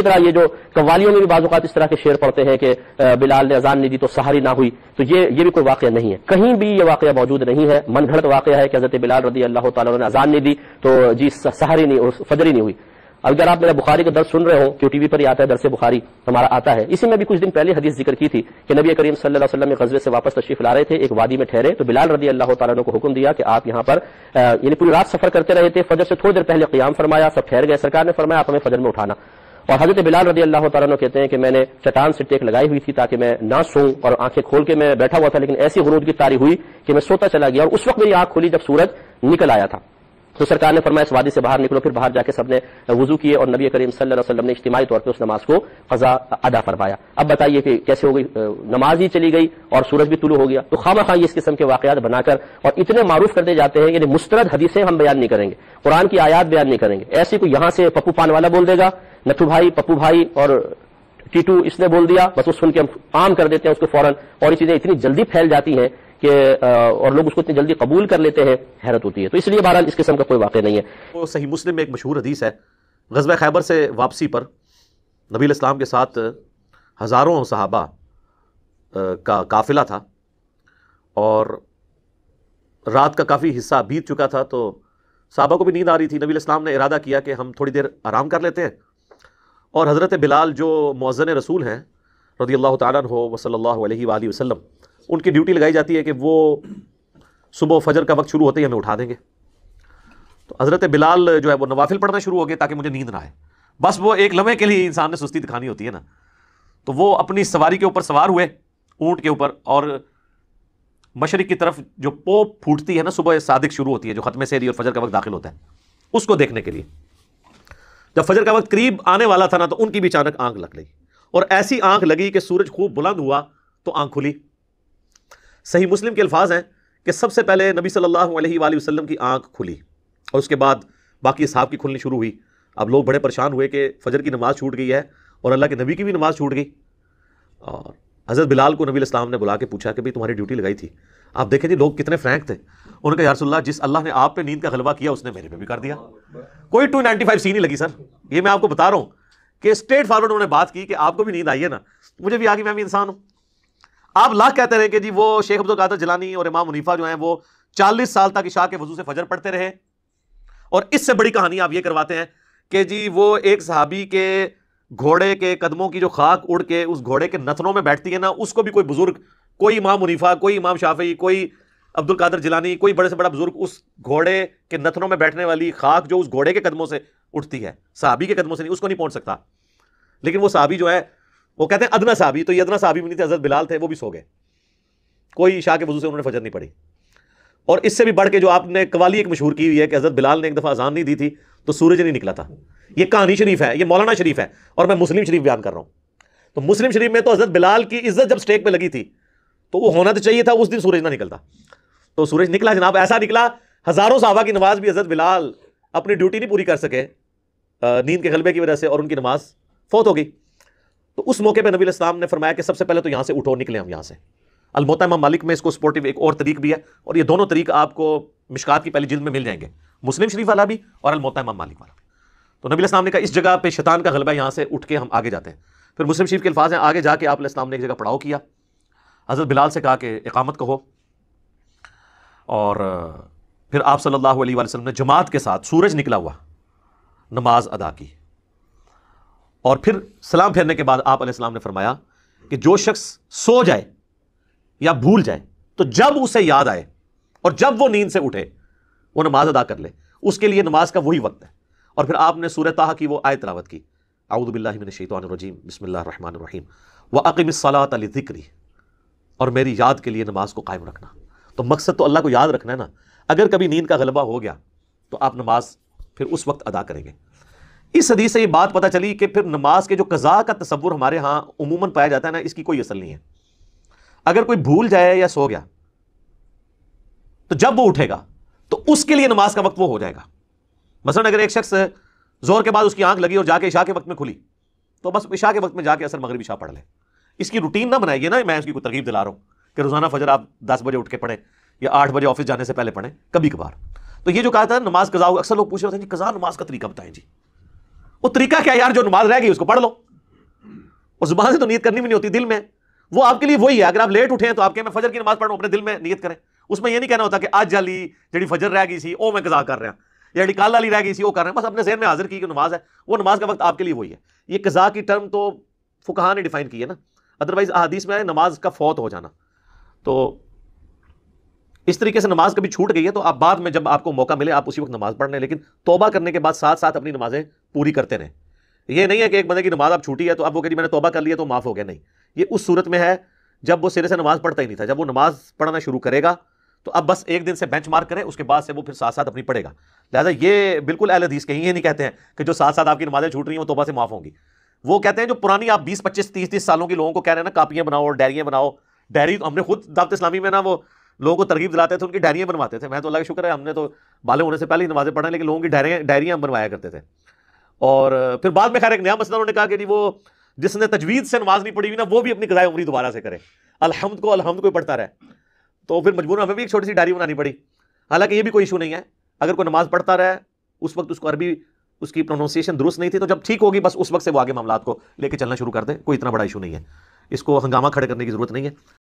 इसी तरह ये जो कवालियों में भी बाजूकात इस तरह के शेर पढ़ते हैं कि बिलाल ने अजान नहीं दी तो सहारी ना हुई तो ये ये भी कोई वाक़ नहीं है कहीं भी ये वाक़ मौजूद नहीं है मनगढ़ वाक़ है कि हज़रत बिलाल रदी अल्लाह तला ने अजान नहीं दी तो जी सहारी नहीं फजरी नहीं हुई अगर आप मेरा बुखारी का दर्द सुन रहे हो क्यों टीवी पर ही आता है दरसे बुखारी हमारा आता है इसी में भी कुछ दिन पहले हदीस जिक्र की थी कि नबी करीम सल्लल्लाहु अलैहि वसल्लम गजरे से वापस तशरीफ ला रहे थे एक वादी में ठहरे तो बिलाल रदी अल्लाह तला को हुक्म दिया कि आप यहाँ पर यानी पूरी रात सफर करते रहे थे फजर से थोड़ी देर पहले क्याम फरमाया सब ठहर गए सरकार ने फरमाया आप हमें फजर में उठाना और हजरत बिलाल रदी अल्लाह तारा कहते हैं कि मैंने चटान से टेक लगाई हुई थी ताकि मैं ना सो और आंखें खोल के मैं बैठा हुआ था लेकिन ऐसी गुरूद की तारी हुई कि मैं सोता चला गया और उस वक्त मेरी आंख खुली जब सूरज निकल आया था तो सरकार ने फरमाया इस वादी से बाहर निकलो फिर बाहर जाके सबने वजू किए और नबी करीम सल्लल्लाहु ने इज्तिमाही तौर पर उस नमाज को कजा अदा फरमाया अब बताइए कि कैसे हो गई नमाज ही चली गई और सूरज भी तुलू हो गया तो खामा खां ये इस किस्म के वाकयात बनाकर और इतने मारूफ करते जाते हैं यानी मुस्तरद हदीसें हम बयान नहीं करेंगे कुरान की आयात बयान नहीं करेंगे ऐसे को यहां से पप्पू पान वाला बोल देगा नथु भाई पप्पू भाई और टीटू इसने बोल दिया बस वो सुन के हम आम कर देते हैं उसको फौरन और ये चीजें इतनी जल्दी फैल जाती हैं कि और लोग उसको इतनी जल्दी कबूल कर लेते हैं हैरत होती है तो इसलिए बहरहाल इस किस्म का कोई वाक़ नहीं है वो सही मुस्लिम में एक मशहूर हदीस है गजब खैबर से वापसी पर नबील इस्लाम के साथ हज़ारों साहबा का काफिला था और रात का काफ़ी हिस्सा बीत चुका था तो साहबा को भी नींद आ रही थी नबी इस्लाम ने इरादा किया कि हम थोड़ी देर आराम कर लेते हैं और हज़रत बिलाल जो मौज़न रसूल हैं रदी अल्लाह तहो वसल्ला वसलम उनकी ड्यूटी लगाई जाती है कि वो सुबह फजर का वक्त शुरू होते ही हमें उठा देंगे तो हज़रत बिलाल जो है वो नवाफिल पढ़ना शुरू हो गए ताकि मुझे नींद ना आए बस वो एक लम्हे के लिए इंसान ने सुस्ती दिखानी होती है ना तो वो अपनी सवारी के ऊपर सवार हुए ऊँट के ऊपर और मशरक़ की तरफ जो पोप फूटती है ना सुबह सादिक शुरू होती है जो ख़त्म सेरी और फजर का वक्त दाखिल होता है उसको देखने के लिए जब फजर का वक्त करीब आने वाला था ना तो उनकी भी अचानक आंख लग गई और ऐसी आंख लगी कि सूरज खूब बुलंद हुआ तो आंख खुली सही मुस्लिम के अल्फाज हैं कि सबसे पहले नबी सल्लल्लाहु अलैहि वसल्लम की आंख खुली और उसके बाद बाकी साहब की खुलनी शुरू हुई अब लोग बड़े परेशान हुए कि फजर की नमाज़ छूट गई है और अल्लाह के नबी की भी नमाज़ छूट गई और हज़रत बिलाल को नबी इस्लाम ने बुला के पूछा कि भाई तुम्हारी ड्यूटी लगाई थी आप देखें जी लोग कितने फ्रैंक थे उनका यारसोल्ला जिस अल्लाह ने आप पर नींद का गलबा किया उसने मेरे पे भी कर दिया कोई फाइव सी नहीं लगी सर ये मैं आपको बता रहा हूँ कि स्ट्रेट फॉरवर्ड उन्होंने बात की कि आपको भी नींद आई है ना मुझे भी आगे मैं भी इंसान हूँ आप लाख कहते रहे कि जी वो शेख अब्दुल कादर जलानी और इमाम मुनीफा जो है वो चालीस साल तक शाह के वजू से फजर पढ़ते रहे और इससे बड़ी कहानी आप ये करवाते हैं कि जी वो एक सहाबी के घोड़े के कदमों की जो खाक उड़ के उस घोड़े के नथनों में बैठती है ना उसको भी कोई बुजुर्ग कोई इमाम मुनीफा कोई इमाम शाफी कोई अब्दुल कादर जिलानी कोई बड़े से बड़ा बुजुर्ग उस घोड़े के नथनों में बैठने वाली खाक जो उस घोड़े के कदमों से उठती है साहबी के कदमों से नहीं उसको नहीं पहुंच सकता लेकिन वो साहबी जो है वो कहते हैं अदना साहबी तो ये अदना साहबी भी नहीं थे हजरत बिलाल थे वो भी सो गए कोई शाह के वजू से उन्होंने फजर नहीं पड़ी और इससे भी बढ़ के जो आपने कवाली एक मशहूर की हुई है कि हजरत बिलाल ने एक दफ़ा अजान नहीं दी थी तो सूरज नहीं निकला था ये कहानी शरीफ है ये मौलाना शरीफ है और मैं मुस्लिम शरीफ बयान कर रहा हूँ तो मुस्लिम शरीफ में तो हजरत बिलाल की इज्जत जब स्टेक पर लगी थी तो वो होना तो चाहिए था उस दिन सूरज ना निकलता तो सूरज निकला जनाब ऐसा निकला हज़ारों साहबा की नमाज भी हज़रत बिलाल अपनी ड्यूटी नहीं पूरी कर सके नींद के गलबे की वजह से और उनकी नमाज फौत हो गई तो उस मौके पर नबी इस्लाम ने फरमाया कि सबसे पहले तो यहाँ से उठो निकले हम यहाँ से अलमोता मालिक में इसको सपोर्टिव एक और तरीक भी है और ये दोनों तरीक आपको मिशकात की पहली जिल्द में मिल जाएंगे मुस्लिम शरीफ वाला भी और अलमोता मालिक वाला भी तो नबी इस्लाम ने कहा इस जगह पे शैतान का गलबा यहाँ से उठ के हम आगे जाते हैं फिर मुस्लिम शरीफ के अल्फाज हैं आगे जाके आप इस्लाम ने एक जगह पड़ाव किया हज़रत बिलाल से कहा कि एकामत कहो और फिर आप सल्लल्लाहु अलैहि वसल्लम ने जमात के साथ सूरज निकला हुआ नमाज अदा की और फिर सलाम फेरने के बाद आप सलाम ने फरमाया कि जो शख्स सो जाए या भूल जाए तो जब उसे याद आए और जब वो नींद से उठे वो नमाज अदा कर ले उसके लिए नमाज का वही वक्त है और फिर आपने सूरत ताह की वो आय तलावत की आउदबिल्लाशैतरजीम बसमिल्लर रहीम व अकीम सलात अली ज़िक्री और मेरी याद के लिए नमाज को कायम रखना तो मकसद तो अल्लाह को याद रखना है ना अगर कभी नींद का गलबा हो गया तो आप नमाज फिर उस वक्त अदा करेंगे इस हदीस से ये बात पता चली कि फिर नमाज के जो कज़ा का तस्वुर हमारे यहाँ उमूमन पाया जाता है ना इसकी कोई असल नहीं है अगर कोई भूल जाए या सो गया तो जब वो उठेगा तो उसके लिए नमाज का वक्त वो हो जाएगा मसलन अगर एक शख्स जोर के बाद उसकी आंख लगी और जाके इशा के वक्त में खुली तो बस इशा के वक्त में जाके असर मगरब इशा पढ़ ले इसकी रूटीन ना बनाइए ना मैं उसकी कोई तरकीब दिला रहा हूँ कि रोज़ाना फजर आप दस बजे उठ के पढ़ें या आठ बजे ऑफिस जाने से पहले पढ़ें कभी कभार तो ये जो कहा था नमाज कजा अक्सर लोग पूछ रहे हैं जी कजा नमाज का तरीका बताएं जी वो तरीका क्या यार जो नमाज रह गई उसको पढ़ लो और जुबान से तो नीयत करनी भी नहीं होती दिल में वो आपके लिए वही है अगर आप लेट उठे तो आपके मैं फजर की नमाज पढ़ूँ अपने दिल में नीयत करें उसमें यह नहीं कहना होता कि आज जाली जी फजर रह गई सी वो मैं कजा कर रहा जी काल वाली रह गई सी वो कर रहे हैं बस अपने जहन में हाजिर की कि नमाज है वो नमाज का वक्त आपके लिए वही है ये कजा की टर्म तो फुकहा ने डिफाइन की है ना अदरवाइज अदीस में नमाज का फौत हो जाना तो इस तरीके से नमाज कभी छूट गई है तो आप बाद में जब आपको मौका मिले आप उसी वक्त नमाज पढ़ लें लेकिन तोबा करने के बाद साथ साथ अपनी नमाजें पूरी करते रहें ये नहीं है कि एक बंदे की नमाज आप छूटी है तो आप वो कह मैंने तोबा कर लिया तो माफ़ हो गया नहीं ये उस सूरत में है जब वो सिरे से नमाज पढ़ता ही नहीं था जब वो नमाज पढ़ना शुरू करेगा तो अब बस एक दिन से बेंच मार्क करें उसके बाद से वो फिर साथ साथ अपनी पढ़ेगा लिहाजा ये बिल्कुल अहल हदीस कहीं ये नहीं कहते हैं कि जो साथ साथ आपकी नमाजें छूट रही हैं वो तोबा से माफ़ होंगी वो कहते हैं जो पुरानी आप बीस पच्चीस तीस तीस सालों के लोगों को कह रहे हैं ना कापियाँ बनाओ डायरियाँ बनाओ डायरी हमने खुद दावत इस्लामी में ना वो लोगों को तरकीब दिलाते थे उनकी डायरियाँ बनवाते थे मैं तो अल्लाह का शुक्र है हमने तो बालों होने से पहले ही नमाज़ें पढ़ा लेकिन लोगों की डायरियाँ डायरियाँ हम बनवाया करते थे और फिर बाद में खैर एक नया मसला उन्होंने कहा कि जी वो जिसने तजवीज़ से नमाज नहीं पढ़ी हुई ना वो भी अपनी गजाय उम्री दोबारा से करे अलहमद को अलहमद को पढ़ता रहे तो फिर मजबूर हमें भी एक छोटी सी डायरी बनानी पड़ी हालांकि ये भी कोई इशू नहीं है अगर कोई नमाज पढ़ता रहे उस वक्त उसको अरबी उसकी प्रोनाउंसिएशन दुरुस्त नहीं थी तो जब ठीक होगी बस उस वक्त से वो आगे मामला को लेकर चलना शुरू कर दें कोई इतना बड़ा इशू नहीं है इसको हंगामा खड़े करने की जरूरत नहीं है